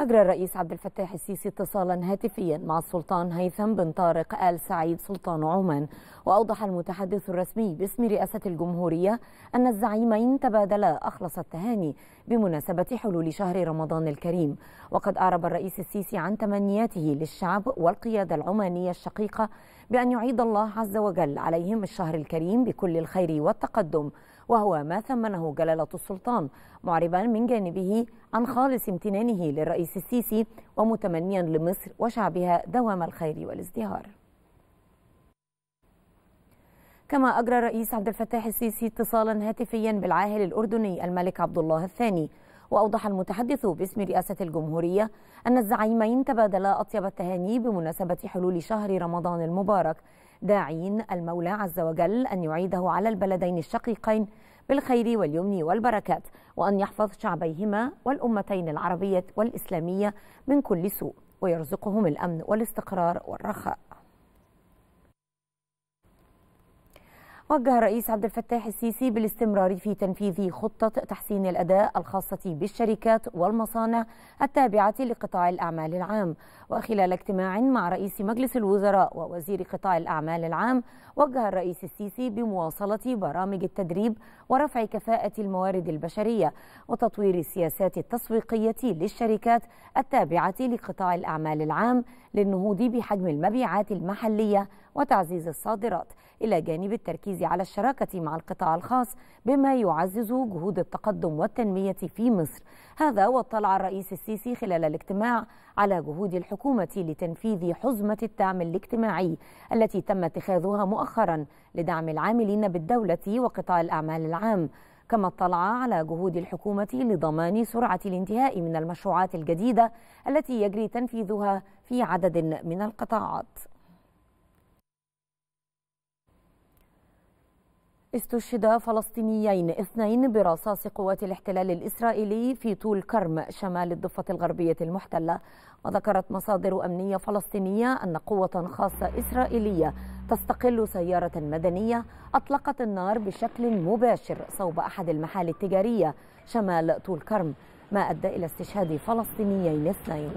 أجرى الرئيس عبد الفتاح السيسي اتصالا هاتفيا مع السلطان هيثم بن طارق آل سعيد سلطان عمان وأوضح المتحدث الرسمي باسم رئاسة الجمهورية أن الزعيمين تبادلا أخلص التهاني بمناسبة حلول شهر رمضان الكريم وقد أعرب الرئيس السيسي عن تمنياته للشعب والقيادة العمانية الشقيقة بأن يعيد الله عز وجل عليهم الشهر الكريم بكل الخير والتقدم وهو ما ثمنه جلالة السلطان معربا من جانبه عن خالص امتنانه للرئيس السيسي ومتمنيا لمصر وشعبها دوام الخير والازدهار كما أجرى الرئيس عبد الفتاح السيسي اتصالا هاتفيا بالعاهل الأردني الملك عبد الله الثاني وأوضح المتحدث باسم رئاسة الجمهورية أن الزعيمين تبادلا أطيب التهاني بمناسبة حلول شهر رمضان المبارك داعين المولى عز وجل أن يعيده على البلدين الشقيقين بالخير واليمن والبركات وأن يحفظ شعبيهما والأمتين العربية والإسلامية من كل سوء ويرزقهم الأمن والاستقرار والرخاء وجه الرئيس عبد الفتاح السيسي بالاستمرار في تنفيذ خطة تحسين الأداء الخاصة بالشركات والمصانع التابعة لقطاع الأعمال العام وخلال اجتماع مع رئيس مجلس الوزراء ووزير قطاع الأعمال العام وجه الرئيس السيسي بمواصلة برامج التدريب ورفع كفاءة الموارد البشرية وتطوير السياسات التسويقية للشركات التابعة لقطاع الأعمال العام للنهوض بحجم المبيعات المحلية وتعزيز الصادرات إلى جانب التركيز على الشراكة مع القطاع الخاص بما يعزز جهود التقدم والتنمية في مصر هذا واطلع الرئيس السيسي خلال الاجتماع على جهود الحكومة لتنفيذ حزمة الدعم الاجتماعي التي تم اتخاذها مؤخرا لدعم العاملين بالدولة وقطاع الأعمال العام كما اطلع على جهود الحكومة لضمان سرعة الانتهاء من المشروعات الجديدة التي يجري تنفيذها في عدد من القطاعات استشهد فلسطينيين اثنين برصاص قوات الاحتلال الإسرائيلي في طول كرم شمال الضفة الغربية المحتلة وذكرت مصادر أمنية فلسطينية أن قوة خاصة إسرائيلية تستقل سيارة مدنية أطلقت النار بشكل مباشر صوب أحد المحال التجارية شمال طول كرم ما أدى إلى استشهاد فلسطينيين اثنين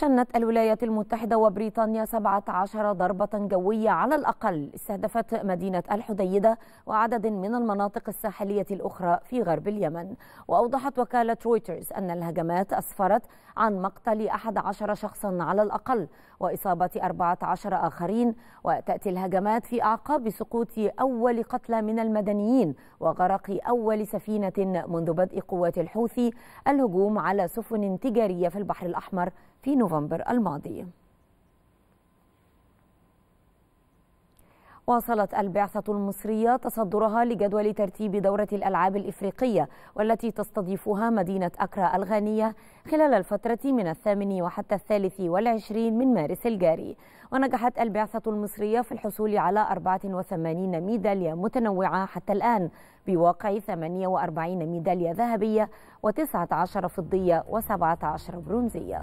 شنت الولايات المتحدة وبريطانيا 17 ضربة جوية على الأقل استهدفت مدينة الحديدة وعدد من المناطق الساحلية الأخرى في غرب اليمن وأوضحت وكالة رويترز أن الهجمات أسفرت عن مقتل 11 شخصا على الأقل وإصابة 14 آخرين وتأتي الهجمات في أعقاب سقوط أول قتلى من المدنيين وغرق أول سفينة منذ بدء قوات الحوثي الهجوم على سفن تجارية في البحر الأحمر في نوفمبر الماضي واصلت البعثة المصرية تصدرها لجدول ترتيب دورة الألعاب الإفريقية والتي تستضيفها مدينة أكرا الغانية خلال الفترة من الثامن وحتى الثالث والعشرين من مارس الجاري ونجحت البعثة المصرية في الحصول على 84 ميدالية متنوعة حتى الآن بواقع 48 ميدالية ذهبية و19 فضية و17 برونزية